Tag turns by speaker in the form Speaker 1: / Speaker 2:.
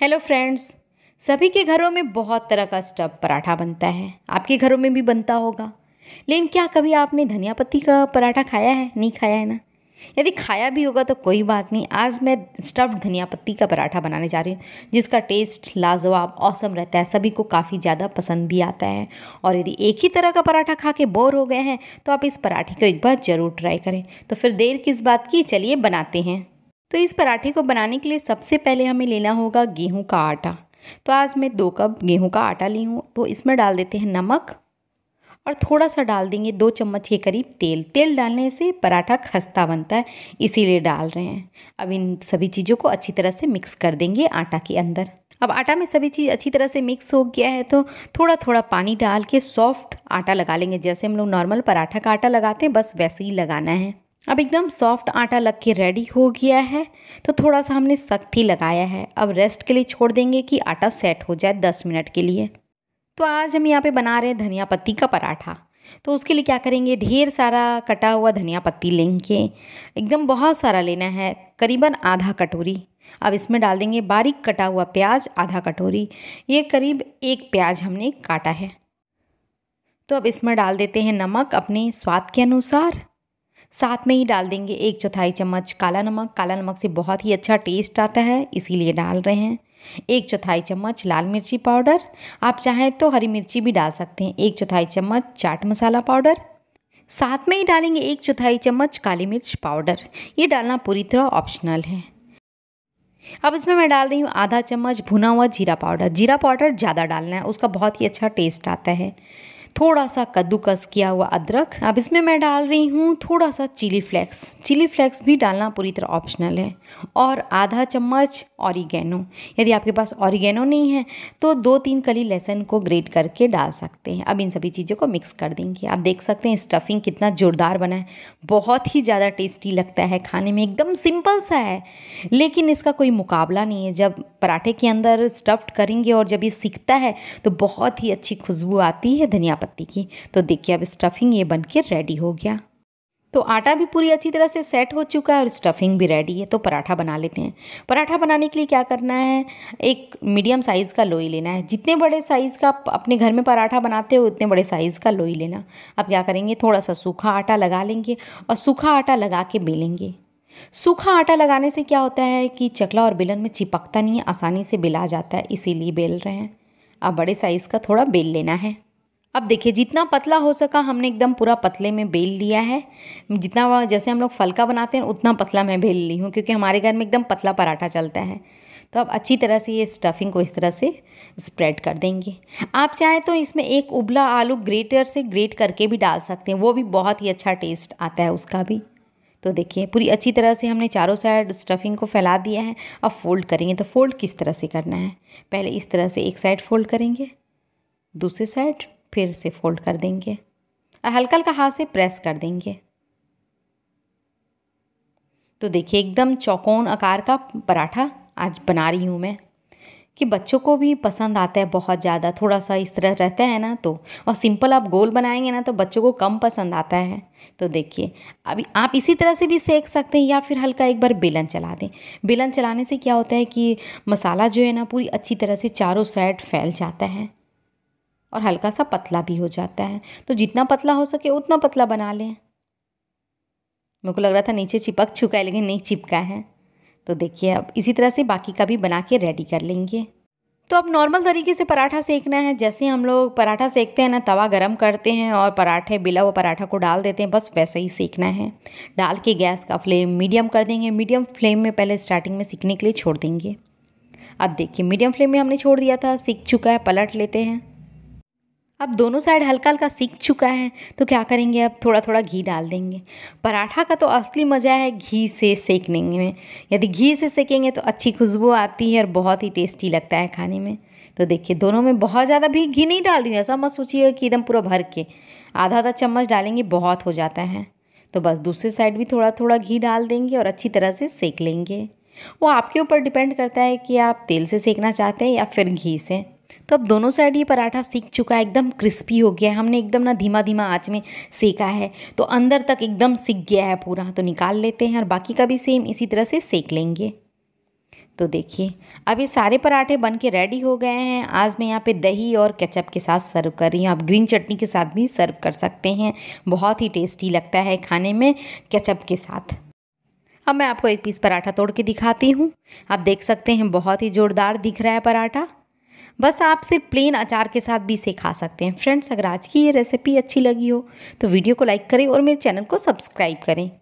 Speaker 1: hello friends सभी के घरों में बहुत तरह का स्टफ पराठा बनता है आपके घरों में भी बनता होगा लेकिन क्या कभी आपने धनिया पत्ती का पराठा खाया है नहीं खाया है ना यदि खाया भी होगा तो कोई बात नहीं आज मैं स्टफ्ड धनिया पत्ती का पराठा बनाने जा रही हूँ जिसका टेस्ट लाजवाब औसम रहता है सभी को काफ़ी ज़्यादा पसंद भी आता है और यदि एक ही तरह का पराठा खा के बोर हो गए हैं तो आप इस पराठे को एक बार ज़रूर ट्राई करें तो फिर देर किस बात की चलिए बनाते हैं तो इस पराठे को बनाने के लिए सबसे पहले हमें लेना होगा गेहूं का आटा तो आज मैं दो कप गेहूं का आटा ली हूँ तो इसमें डाल देते हैं नमक और थोड़ा सा डाल देंगे दो चम्मच के करीब तेल तेल डालने से पराठा खस्ता बनता है इसीलिए डाल रहे हैं अब इन सभी चीज़ों को अच्छी तरह से मिक्स कर देंगे आटा के अंदर अब आटा में सभी चीज़ अच्छी तरह से मिक्स हो गया है तो थोड़ा थोड़ा पानी डाल के सॉफ्ट आटा लगा लेंगे जैसे हम लोग नॉर्मल पराठा का आटा लगाते हैं बस वैसे ही लगाना है अब एकदम सॉफ्ट आटा लग के रेडी हो गया है तो थोड़ा सा हमने सख्ती लगाया है अब रेस्ट के लिए छोड़ देंगे कि आटा सेट हो जाए दस मिनट के लिए तो आज हम यहाँ पे बना रहे हैं धनिया पत्ती का पराठा तो उसके लिए क्या करेंगे ढेर सारा कटा हुआ धनिया पत्ती लेंगे एकदम बहुत सारा लेना है करीबन आधा कटोरी अब इसमें डाल देंगे बारीक कटा हुआ प्याज आधा कटोरी ये करीब एक प्याज हमने काटा है तो अब इसमें डाल देते हैं नमक अपने स्वाद के अनुसार साथ में ही डाल देंगे एक चौथाई चम्मच काला नमक काला नमक से बहुत ही अच्छा टेस्ट आता है इसीलिए डाल रहे हैं एक चौथाई चम्मच लाल मिर्ची पाउडर आप चाहें तो हरी मिर्ची भी डाल सकते हैं एक चौथाई चम्मच चाट मसाला पाउडर साथ में ही डालेंगे एक चौथाई चम्मच काली मिर्च पाउडर ये डालना पूरी तरह ऑप्शनल है अब इसमें मैं डाल रही हूँ आधा चम्मच भुना हुआ जीरा पाउडर जीरा पाउडर ज़्यादा डालना है उसका बहुत ही अच्छा टेस्ट आता है थोड़ा सा कद्दूकस किया हुआ अदरक अब इसमें मैं डाल रही हूँ थोड़ा सा चिली फ्लेक्स चिली फ्लेक्स भी डालना पूरी तरह ऑप्शनल है और आधा चम्मच ऑरिगेनो यदि आपके पास ऑरिगेनो नहीं है तो दो तीन कली लहसुन को ग्रेट करके डाल सकते हैं अब इन सभी चीज़ों को मिक्स कर देंगे आप देख सकते हैं स्टफिंग कितना जोरदार बना है बहुत ही ज़्यादा टेस्टी लगता है खाने में एकदम सिंपल सा है लेकिन इसका कोई मुकाबला नहीं है जब पराठे के अंदर स्टफ्ड करेंगे और जब ये सीखता है तो बहुत ही अच्छी खुशबू आती है धनिया पत्ती की तो देखिए अब स्टफिंग ये बन रेडी हो गया तो आटा भी पूरी अच्छी तरह से सेट हो चुका है और स्टफिंग भी रेडी है तो पराठा बना लेते हैं पराठा बनाने के लिए क्या करना है एक मीडियम साइज़ का लोई लेना है जितने बड़े साइज़ का आप अपने घर में पराठा बनाते हो उतने बड़े साइज़ का लोई लेना अब क्या करेंगे थोड़ा सा सूखा आटा लगा लेंगे और सूखा आटा लगा के बेलेंगे सूखा आटा लगाने से क्या होता है कि चकला और बेलन में चिपकता नहीं है आसानी से बेला जाता है इसीलिए बेल रहे हैं अब बड़े साइज़ का थोड़ा बेल लेना है अब देखिए जितना पतला हो सका हमने एकदम पूरा पतले में बेल लिया है जितना जैसे हम लोग फलका बनाते हैं उतना पतला मैं बेल ली हूँ क्योंकि हमारे घर में एकदम पतला पराठा चलता है तो अब अच्छी तरह से ये स्टफिंग को इस तरह से स्प्रेड कर देंगे आप चाहें तो इसमें एक उबला आलू ग्रेटर से ग्रेट करके भी डाल सकते हैं वो भी बहुत ही अच्छा टेस्ट आता है उसका भी तो देखिए पूरी अच्छी तरह से हमने चारों साइड स्टफिंग को फैला दिया है अब फोल्ड करेंगे तो फोल्ड किस तरह से करना है पहले इस तरह से एक साइड फोल्ड करेंगे दूसरी साइड फिर से फोल्ड कर देंगे और हल्का हल्का हाथ से प्रेस कर देंगे तो देखिए एकदम चौकोन आकार का पराठा आज बना रही हूँ मैं कि बच्चों को भी पसंद आता है बहुत ज़्यादा थोड़ा सा इस तरह रहता है ना तो और सिंपल आप गोल बनाएंगे ना तो बच्चों को कम पसंद आता है तो देखिए अभी आप इसी तरह से भी सेक सकते हैं या फिर हल्का एक बार बेलन चला दें बेलन चलाने से क्या होता है कि मसाला जो है ना पूरी अच्छी तरह से चारों साइड फैल जाता है और हल्का सा पतला भी हो जाता है तो जितना पतला हो सके उतना पतला बना लें मेरे को लग रहा था नीचे चिपक चुका है लेकिन नहीं चिपका है तो देखिए अब इसी तरह से बाकी का भी बना के रेडी कर लेंगे तो अब नॉर्मल तरीके से पराठा सेकना है जैसे हम लोग पराठा सेकते हैं ना तवा गरम करते हैं और पराठे बिला हुआ पराठा को डाल देते हैं बस वैसे ही सेकना है डाल के गैस का फ्लेम मीडियम कर देंगे मीडियम फ्लेम में पहले स्टार्टिंग में सीखने के लिए छोड़ देंगे अब देखिए मीडियम फ्लेम में हमने छोड़ दिया था सीख चुका है पलट लेते हैं अब दोनों साइड हल्का हल्का सीख चुका है तो क्या करेंगे अब थोड़ा थोड़ा घी डाल देंगे पराठा का तो असली मज़ा है घी से सेकने में यदि घी से सेकेंगे तो अच्छी खुशबू आती है और बहुत ही टेस्टी लगता है खाने में तो देखिए दोनों में बहुत ज़्यादा भी घी नहीं डाल रही हूँ ऐसा मत सोचिएगा कि एकदम पूरा भर के आधा आधा चम्मच डालेंगे बहुत हो जाता है तो बस दूसरी साइड भी थोड़ा थोड़ा घी डाल देंगे और अच्छी तरह से सेक लेंगे वो आपके ऊपर डिपेंड करता है कि आप तेल से सेकना चाहते हैं या फिर घी से तो अब दोनों साइड ये पराठा सीख चुका है एकदम क्रिस्पी हो गया है हमने एकदम ना धीमा धीमा आँच में सेका है तो अंदर तक एकदम सीख गया है पूरा तो निकाल लेते हैं और बाकी का भी सेम इसी तरह से सेक लेंगे तो देखिए अब ये सारे पराठे बन के रेडी हो गए हैं आज मैं यहाँ पे दही और केचप के साथ सर्व कर रही हूँ आप ग्रीन चटनी के साथ भी सर्व कर सकते हैं बहुत ही टेस्टी लगता है खाने में केचप के साथ अब मैं आपको एक पीस पराठा तोड़ के दिखाती हूँ आप देख सकते हैं बहुत ही ज़ोरदार दिख रहा है पराठा बस आप सिर्फ प्लेन अचार के साथ भी इसे खा सकते हैं फ्रेंड्स अगर आज की ये रेसिपी अच्छी लगी हो तो वीडियो को लाइक करें और मेरे चैनल को सब्सक्राइब करें